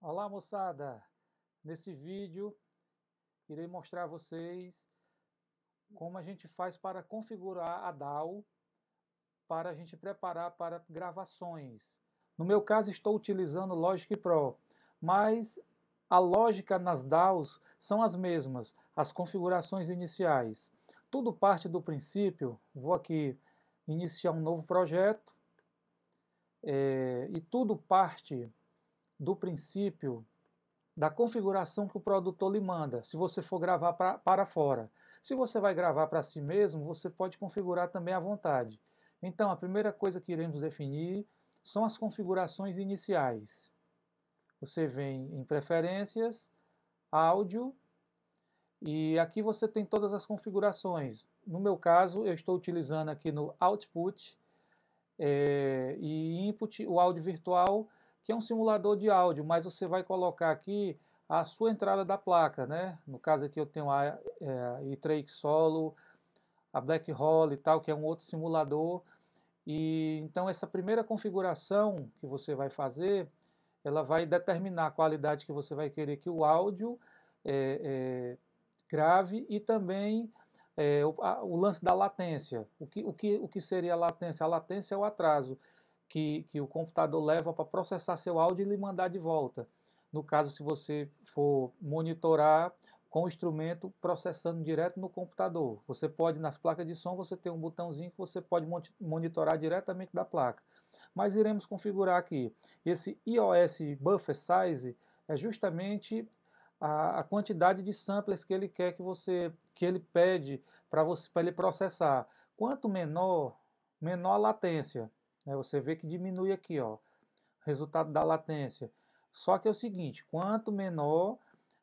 Olá moçada! Nesse vídeo irei mostrar a vocês como a gente faz para configurar a DAW para a gente preparar para gravações. No meu caso estou utilizando Logic Pro, mas a lógica nas DAWs são as mesmas, as configurações iniciais. Tudo parte do princípio, vou aqui iniciar um novo projeto, é, e tudo parte do princípio da configuração que o produtor lhe manda, se você for gravar pra, para fora. Se você vai gravar para si mesmo, você pode configurar também à vontade. Então, a primeira coisa que iremos definir são as configurações iniciais. Você vem em Preferências, Áudio, e aqui você tem todas as configurações. No meu caso, eu estou utilizando aqui no Output é, e Input o áudio virtual que é um simulador de áudio, mas você vai colocar aqui a sua entrada da placa, né? No caso aqui eu tenho a é, e Solo, a Black Hole e tal, que é um outro simulador. E então essa primeira configuração que você vai fazer, ela vai determinar a qualidade que você vai querer que o áudio é, é, grave e também é, o, a, o, lance da latência. O que, o, que, o que seria a latência? A latência é o atraso que, que o computador leva para processar seu áudio e lhe mandar de volta. No caso, se você for monitorar com o instrumento processando direto no computador. Você pode, nas placas de som, você tem um botãozinho que você pode monitorar diretamente da placa. Mas iremos configurar aqui. Esse iOS Buffer Size é justamente a, a quantidade de samplers que ele quer que você, que ele pede para você, para ele processar. Quanto menor, menor a latência. Né? Você vê que diminui aqui, ó, resultado da latência. Só que é o seguinte, quanto menor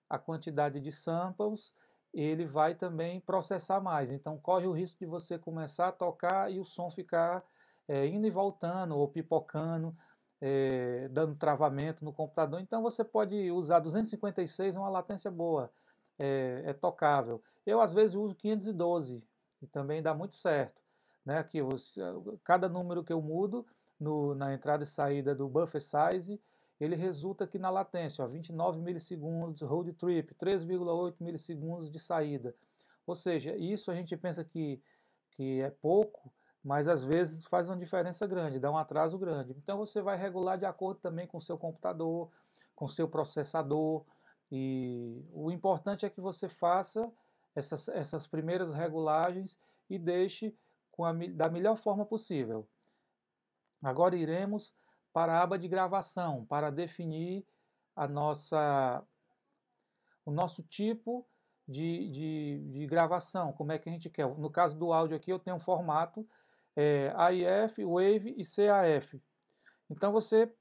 a quantidade de samples, ele vai também processar mais. Então corre o risco de você começar a tocar e o som ficar é, indo e voltando ou pipocando, é, dando travamento no computador. Então você pode usar 256, uma latência boa, é, é tocável. Eu às vezes uso 512 e também dá muito certo né, que você, ah, cada número que eu mudo no, na entrada e saída do buffer size, ele resulta aqui na latência, ó, 29 milissegundos road trip, 3,8 milissegundos de saída. Ou seja, isso a gente pensa que, que é pouco, mas às vezes faz uma diferença grande, dá um atraso grande. Então você vai regular de acordo também com o seu computador, com o seu processador. E o importante é que você faça essas, essas primeiras regulagens e deixe a, da melhor forma possível. Agora iremos para a aba de gravação para definir a nossa, o nosso tipo de, de, de gravação, como é que a gente quer. No caso do áudio aqui, eu tenho um formato é, AIF, Wave e CAF. Então você,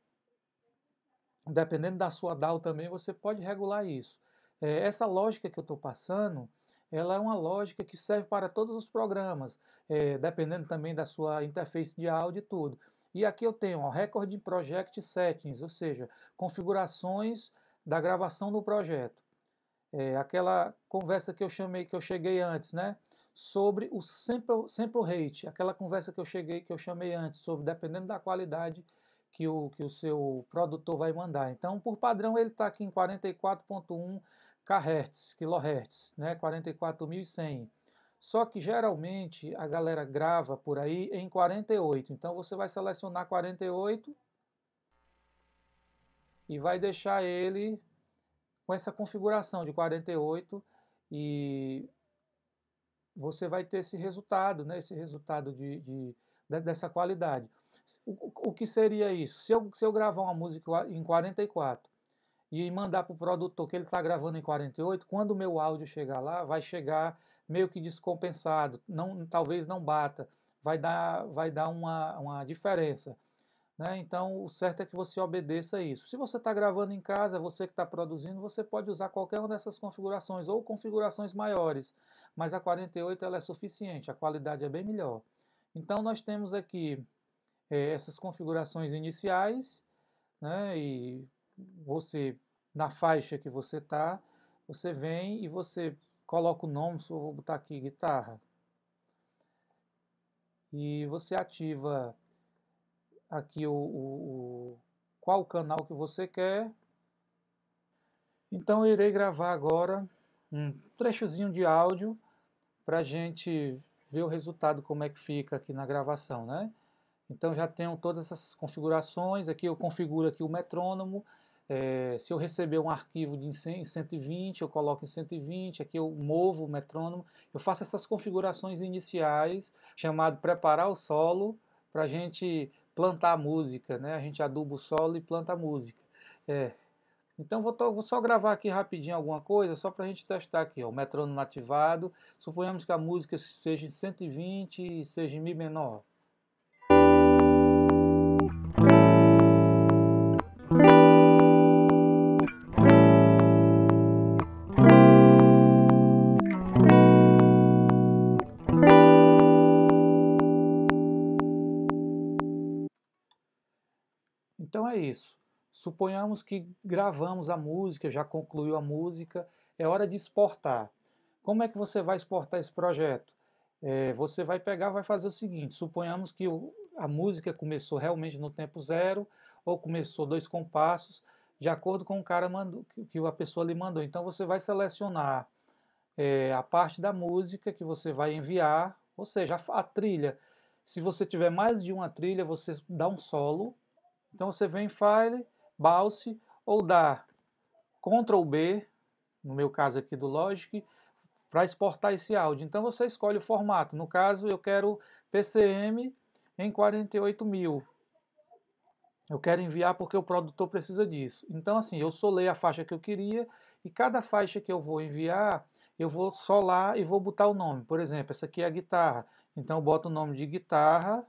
dependendo da sua DAW também, você pode regular isso. É, essa lógica que eu estou passando ela é uma lógica que serve para todos os programas, é, dependendo também da sua interface de áudio e tudo. E aqui eu tenho ó, Record Project Settings, ou seja, configurações da gravação do projeto. É, aquela conversa que eu chamei, que eu cheguei antes, né? Sobre o sample, sample rate, aquela conversa que eu cheguei, que eu chamei antes, sobre dependendo da qualidade que o, que o seu produtor vai mandar. Então, por padrão, ele está aqui em 44.1 kHz, kHz, né, 44.100. Só que geralmente a galera grava por aí em 48, então você vai selecionar 48 e vai deixar ele com essa configuração de 48 e você vai ter esse resultado, né? esse resultado de, de, de dessa qualidade. O, o, que seria isso? Se eu, se eu gravar uma música em 44 e mandar para o produtor que ele está gravando em 48, quando o meu áudio chegar lá, vai chegar meio que descompensado, não, talvez não bata, vai dar, vai dar uma, uma diferença. Né? Então, o certo é que você obedeça isso. Se você está gravando em casa, você que está produzindo, você pode usar qualquer uma dessas configurações ou configurações maiores, mas a 48 ela é suficiente, a qualidade é bem melhor. Então, nós temos aqui é, essas configurações iniciais, né? e você, na faixa que você está, você vem e você coloca o nome, se eu vou botar aqui guitarra, e você ativa aqui o, o, o qual canal que você quer. Então eu irei gravar agora um trechozinho de áudio para gente ver o resultado como é que fica aqui na gravação, né? Então já tenho todas essas configurações, aqui eu configuro aqui o metrônomo, é, se eu receber um arquivo de 120, eu coloco em 120, aqui eu movo o metrônomo, eu faço essas configurações iniciais, chamado preparar o solo, para a gente plantar a música, né? a gente aduba o solo e planta a música. É. Então vou, vou, só gravar aqui rapidinho alguma coisa, só para a gente testar aqui, ó, o metrônomo ativado, suponhamos que a música seja em 120 e seja em Mi menor. Então é isso. Suponhamos que gravamos a música, já concluiu a música, é hora de exportar. Como é que você vai exportar esse projeto? É, você vai pegar, vai fazer o seguinte: suponhamos que a música começou realmente no tempo zero ou começou dois compassos, de acordo com o cara mandou, que a pessoa lhe mandou. Então você vai selecionar é, a parte da música que você vai enviar, ou seja, a, a trilha. Se você tiver mais de uma trilha, você dá um solo então você vem File, Balse, ou dá Ctrl B, no meu caso aqui do Logic, para exportar esse áudio. Então você escolhe o formato. No caso, eu quero PCM em 48 mil. Eu quero enviar porque o produtor precisa disso. Então, assim, eu solei a faixa que eu queria e cada faixa que eu vou enviar, eu vou solar e vou botar o nome. Por exemplo, essa aqui é a guitarra. Então, eu boto o nome de guitarra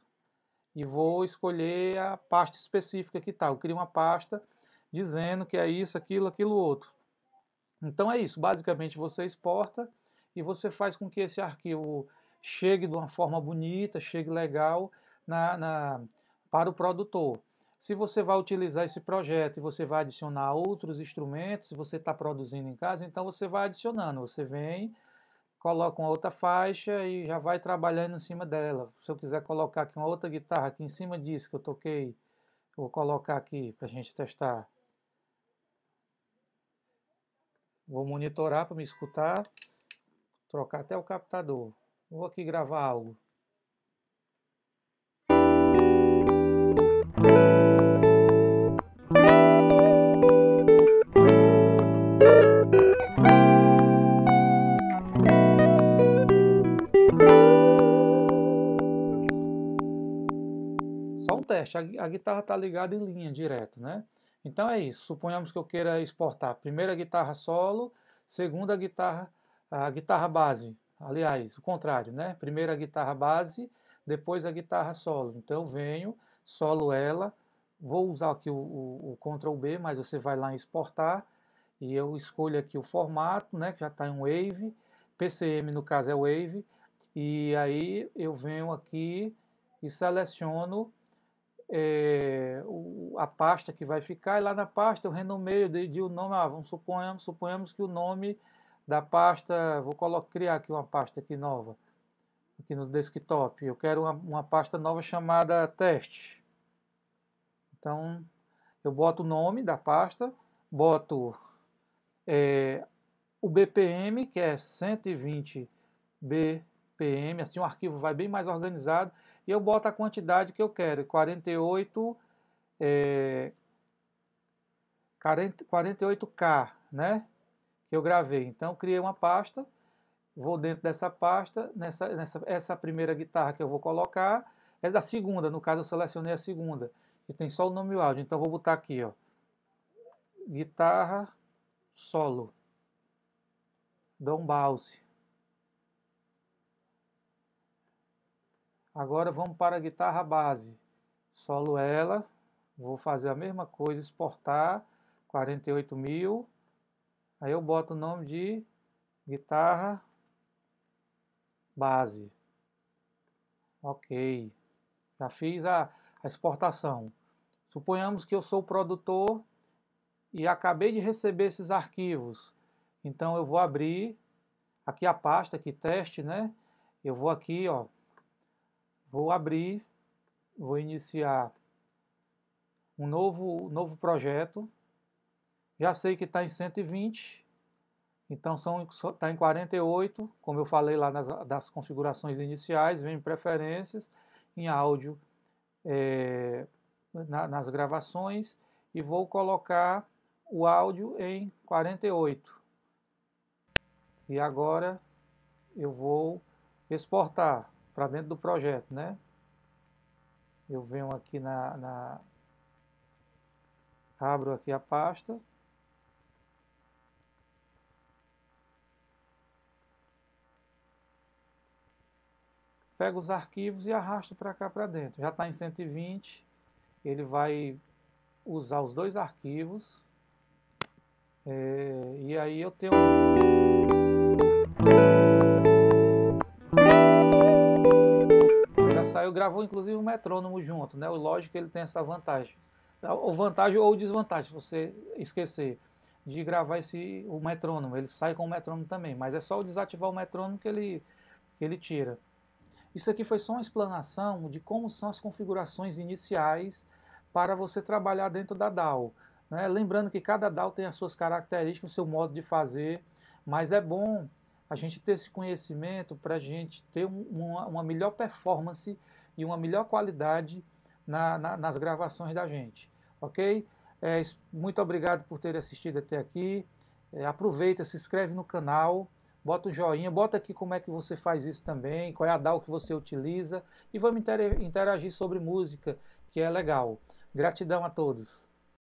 e vou escolher a pasta específica que está. Eu crio uma pasta dizendo que é isso, aquilo, aquilo outro. Então é isso, basicamente você exporta e você faz com que esse arquivo chegue de uma forma bonita, chegue legal na, na, para o produtor. Se você vai utilizar esse projeto e você vai adicionar outros instrumentos, se você está produzindo em casa, então você vai adicionando, você vem coloca uma outra faixa e já vai trabalhando em cima dela. Se eu quiser colocar aqui uma outra guitarra aqui em cima disso que eu toquei, vou colocar aqui para a gente testar. Vou monitorar para me escutar, trocar até o captador. Vou aqui gravar algo. teste, a, a guitarra está ligada em linha, direto, né? Então é isso, suponhamos que eu queira exportar primeira guitarra solo, segunda guitarra, a guitarra base, aliás, o contrário, né? Primeira guitarra base, depois a guitarra solo. Então eu venho, solo ela, vou usar aqui o, o, o Ctrl B, mas você vai lá em exportar, e eu escolho aqui o formato, né, que já está em Wave, PCM no caso é Wave, e aí eu venho aqui e seleciono é, o, a pasta que vai ficar, e lá na pasta eu renomeio, dei, de o nome, ah, vamos, suponhamos, suponhamos que o nome da pasta, vou colocar, criar aqui uma pasta aqui nova, aqui no desktop, eu quero uma, uma pasta nova chamada teste. Então, eu boto o nome da pasta, boto é, o BPM, que é 120 BPM, assim o arquivo vai bem mais organizado, e eu boto a quantidade que eu quero, 48, é, 48K, né? Que eu gravei. Então, criei uma pasta, vou dentro dessa pasta, nessa, nessa essa primeira guitarra que eu vou colocar, é da segunda, no caso eu selecionei a segunda, que tem só o nome e o áudio, então vou botar aqui, ó, guitarra solo, Dom Bause. Agora vamos para a guitarra base. Solo ela, vou fazer a mesma coisa, exportar 48 mil. Aí eu boto o nome de guitarra base. Ok, já fiz a, a exportação. Suponhamos que eu sou o produtor e acabei de receber esses arquivos. Então eu vou abrir aqui a pasta, aqui teste, né? Eu vou aqui, ó, Vou abrir, vou iniciar um novo, novo projeto. Já sei que está em 120, então está em 48, como eu falei lá nas, das configurações iniciais, vem em preferências, em áudio, é, na, nas gravações, e vou colocar o áudio em 48. E agora eu vou exportar para dentro do projeto, né? Eu venho aqui na, na abro aqui a pasta. Pego os arquivos e arrasto para cá para dentro. Já está em 120. Ele vai usar os dois arquivos. É, e aí eu tenho. saiu, gravou inclusive o metrônomo junto, né? O lógico ele tem essa vantagem. Ou vantagem ou desvantagem, se você esquecer de gravar esse, o metrônomo. Ele sai com o metrônomo também, mas é só desativar o metrônomo que ele, que ele tira. Isso aqui foi só uma explanação de como são as configurações iniciais para você trabalhar dentro da DAO. Né? Lembrando que cada DAO tem as suas características, o seu modo de fazer, mas é bom a gente ter esse conhecimento para a gente ter uma, uma, melhor performance e uma melhor qualidade na, na, nas gravações da gente, ok? É, muito obrigado por ter assistido até aqui. É, aproveita, se inscreve no canal, bota um joinha, bota aqui como é que você faz isso também, qual é a DAO que você utiliza e vamos interagir sobre música, que é legal. Gratidão a todos.